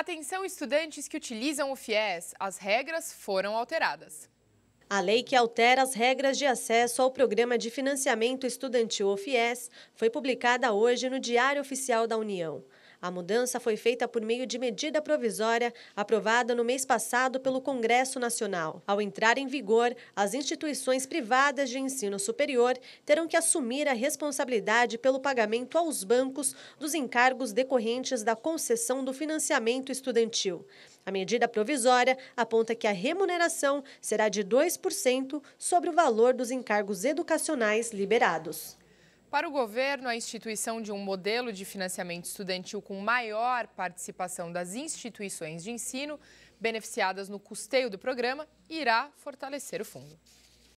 Atenção estudantes que utilizam o FIES, as regras foram alteradas. A lei que altera as regras de acesso ao Programa de Financiamento Estudantil, o FIES, foi publicada hoje no Diário Oficial da União. A mudança foi feita por meio de medida provisória aprovada no mês passado pelo Congresso Nacional. Ao entrar em vigor, as instituições privadas de ensino superior terão que assumir a responsabilidade pelo pagamento aos bancos dos encargos decorrentes da concessão do financiamento estudantil. A medida provisória aponta que a remuneração será de 2% sobre o valor dos encargos educacionais liberados. Para o governo, a instituição de um modelo de financiamento estudantil com maior participação das instituições de ensino beneficiadas no custeio do programa irá fortalecer o fundo.